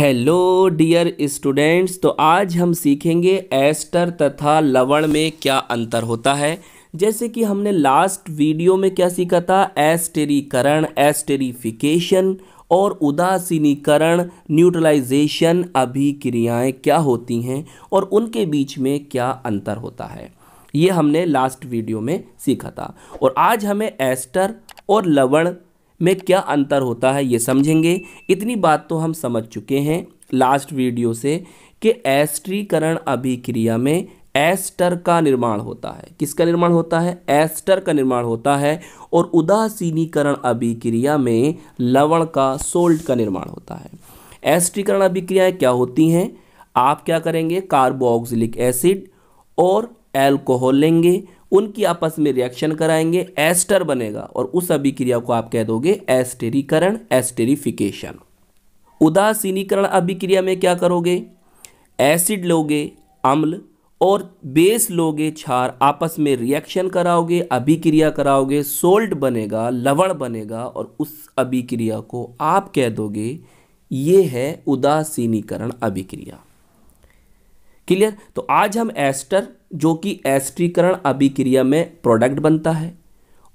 hello dear students तो आज हम सीखेंगे एस्टर तथा लवण में क्या अंतर होता है जैसे कि हमने लास्ट वीडियो में क्या सीखा था एस्टेरीकरण एस्टेरीफिकेशन और उदासीनीकरण न्यूट्रलाइजेशन अभिक्रियाएं क्या होती हैं और उनके बीच में क्या अंतर होता है ये हमने लास्ट वीडियो में सीखा था और आज हमें एस्टर और लवण में क्या अंतर होता है ये समझेंगे इतनी बात तो हम समझ चुके हैं लास्ट वीडियो से कि एस्ट्रीकरण अभिक्रिया में एस्टर का निर्माण होता है किसका निर्माण होता है एस्टर का निर्माण होता है और उदासीनीकरण अभिक्रिया में लवण का सोल्ट का निर्माण होता है एस्ट्रीकरण अभिक्रियाएँ क्या होती हैं आप क्या करेंगे कार्बोक्सिलिक एसिड और एल्कोहल लेंगे उनकी आपस में रिएक्शन कराएंगे एस्टर बनेगा और उस अभिक्रिया को आप कह दोगे एस्टेरीकरण एस्टेरिफिकेशन उदासीनीकरण अभिक्रिया में क्या करोगे एसिड लोगे अम्ल और बेस लोगे क्षार आपस में रिएक्शन कराओगे अभिक्रिया कराओगे सोल्ट बनेगा लवण बनेगा और उस अभिक्रिया को आप कह दोगे ये है उदासीनीकरण अभिक्रिया क्लियर तो आज हम एस्टर जो कि एस्ट्रीकरण अभिक्रिया में प्रोडक्ट बनता है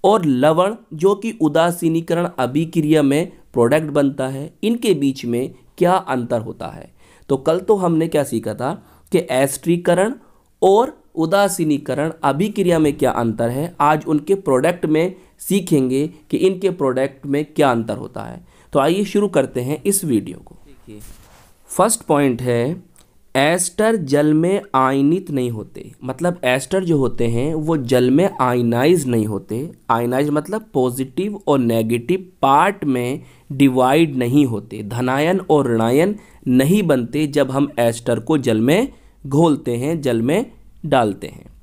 और लवण जो कि उदासीनीकरण अभिक्रिया में प्रोडक्ट बनता है इनके बीच में क्या अंतर होता है तो कल तो हमने क्या सीखा था कि एस्ट्रीकरण और उदासीनीकरण अभिक्रिया में क्या अंतर है आज उनके प्रोडक्ट में सीखेंगे कि इनके प्रोडक्ट में क्या अंतर होता है तो आइए शुरू करते हैं इस वीडियो को देखिए फर्स्ट पॉइंट है एस्टर जल में आयनित नहीं होते मतलब एस्टर जो होते हैं वो जल में आयनाइज नहीं होते आयनाइज मतलब पॉजिटिव और नेगेटिव पार्ट में डिवाइड नहीं होते धनायन और ऋणायन नहीं बनते जब हम एस्टर को जल में घोलते हैं जल में डालते हैं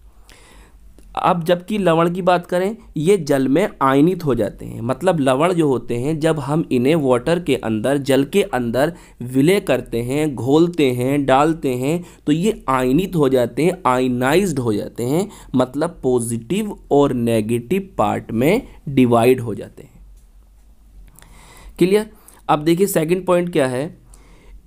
अब जबकि लवण की बात करें ये जल में आयनित हो जाते हैं मतलब लवण जो होते हैं जब हम इन्हें वाटर के अंदर जल के अंदर विलय करते हैं घोलते हैं डालते हैं तो ये आयनित हो जाते हैं आयनाइज्ड हो जाते हैं मतलब पॉजिटिव और नेगेटिव पार्ट में डिवाइड हो जाते हैं क्लियर अब देखिए सेकंड पॉइंट क्या है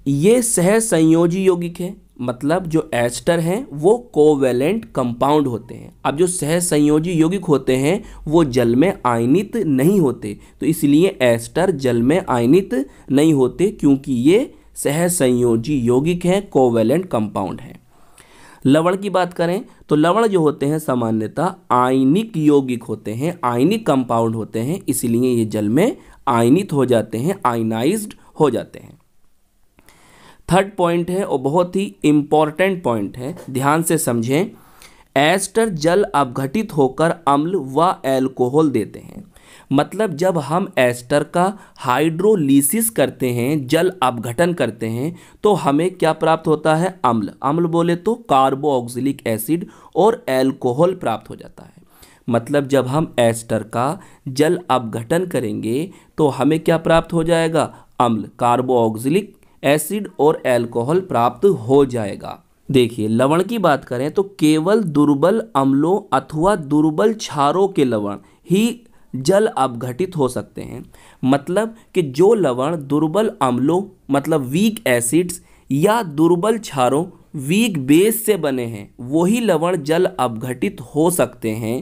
ये सहसंयोजी यौगिक है मतलब जो एस्टर हैं वो कोवेलेंट कंपाउंड होते हैं अब जो सह संयोजी यौगिक होते हैं वो जल में आयनित नहीं होते तो इसलिए एस्टर जल में आयनित नहीं होते क्योंकि ये सह संयोजी यौगिक हैं कोवेलेंट कंपाउंड हैं लवण की बात करें तो लवण जो होते हैं सामान्यतः आयनिक यौगिक होते हैं आयनिक कंपाउंड होते हैं इसलिए ये जल में आयनित हो जाते हैं आयनाइज्ड हो जाते हैं थर्ड पॉइंट है और बहुत ही इम्पॉर्टेंट पॉइंट है ध्यान से समझें एस्टर जल अपघटित होकर अम्ल व एल्कोहल देते हैं मतलब जब हम एस्टर का हाइड्रोलिसिस करते हैं जल अपघटन करते हैं तो हमें क्या प्राप्त होता है अम्ल अम्ल बोले तो कार्बोक्सिलिक एसिड और एल्कोहल प्राप्त हो जाता है मतलब जब हम एस्टर का जल अपघटन करेंगे तो हमें क्या प्राप्त हो जाएगा अम्ल कार्बोक्सिलिक एसिड और एल्कोहल प्राप्त हो जाएगा देखिए लवण की बात करें तो केवल दुर्बल अम्लों अथवा दुर्बल क्षारों के लवण ही जल अपघटित हो सकते हैं मतलब कि जो लवण दुर्बल अम्लों मतलब वीक एसिड्स या दुर्बल क्षारों वीक बेस से बने हैं वही लवण जल अपघटित हो सकते हैं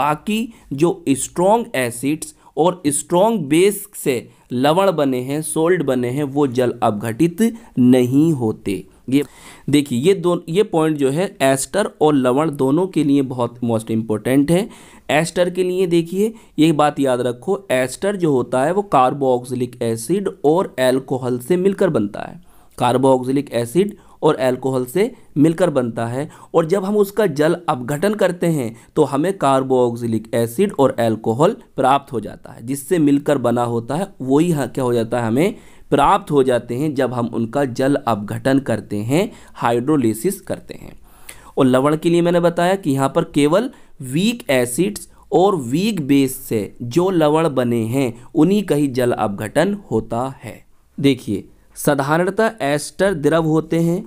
बाकी जो स्ट्रॉन्ग एसिड्स और स्ट्रॉन्ग बेस से लवण बने हैं सोल्ट बने हैं वो जल अपघटित नहीं होते ये देखिए ये दो ये पॉइंट जो है एस्टर और लवण दोनों के लिए बहुत मोस्ट इम्पोर्टेंट है एस्टर के लिए देखिए ये बात याद रखो एस्टर जो होता है वो कार्बोक्सिलिक एसिड और एल्कोहल से मिलकर बनता है कार्बोक्सिलिक एसिड और अल्कोहल से मिलकर बनता है और जब हम उसका जल अपघटन करते हैं तो हमें कार्बोक्सिलिक एसिड और अल्कोहल प्राप्त हो जाता है जिससे मिलकर बना होता है वही हाँ, क्या हो जाता है हमें प्राप्त हो जाते हैं जब हम उनका जल अपघटन करते हैं हाइड्रोलिसिस करते हैं और लवण के लिए मैंने बताया कि यहाँ पर केवल वीक एसिड्स और वीक बेस से जो लवण बने हैं उन्हीं का ही जल अपघटन होता है देखिए साधारणतः एस्टर द्रव होते हैं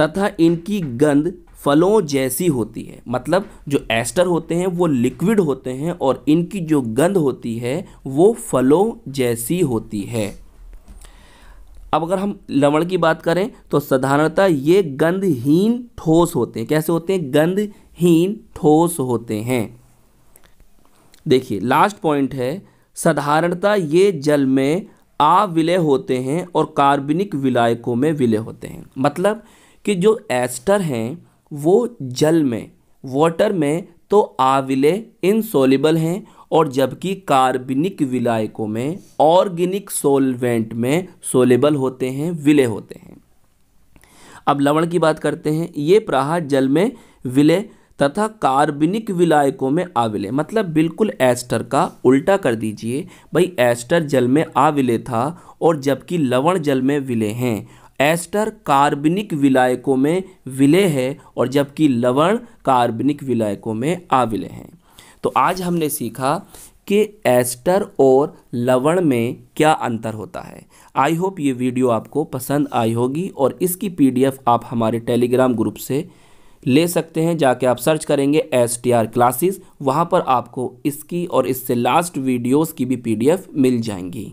तथा इनकी गंध फलों जैसी होती है मतलब जो एस्टर होते हैं वो लिक्विड होते हैं और इनकी जो गंध होती है वो फलों जैसी होती है अब अगर हम लवण की बात करें तो साधारणतः ये गंधहीन ठोस होते हैं कैसे होते हैं गंधहीन ठोस होते हैं देखिए लास्ट पॉइंट है साधारणतः ये जल में आ विलय होते हैं और कार्बनिक विलायकों में विलय होते हैं मतलब कि जो एस्टर हैं वो जल में वाटर में तो आविलय इनसोलिबल हैं और जबकि कार्बनिक विलायकों में ऑर्गेनिक सोलवेंट में सोलेबल होते हैं विलय होते हैं अब लवण की बात करते हैं ये प्राह जल में विलय तथा कार्बनिक विलायकों में आविलय मतलब बिल्कुल एस्टर का उल्टा कर दीजिए भाई एस्टर जल में आविले था और जबकि लवण जल में विलय हैं एस्टर कार्बनिक विलायकों में विलय है और जबकि लवण कार्बनिक विलायकों में आविलय हैं तो आज हमने सीखा कि एस्टर और लवण में क्या अंतर होता है आई होप ये वीडियो आपको पसंद आई होगी और इसकी पीडीएफ आप हमारे टेलीग्राम ग्रुप से ले सकते हैं जाके आप सर्च करेंगे एस टी आर क्लासेस वहाँ पर आपको इसकी और इससे लास्ट वीडियोस की भी पीडीएफ मिल जाएंगी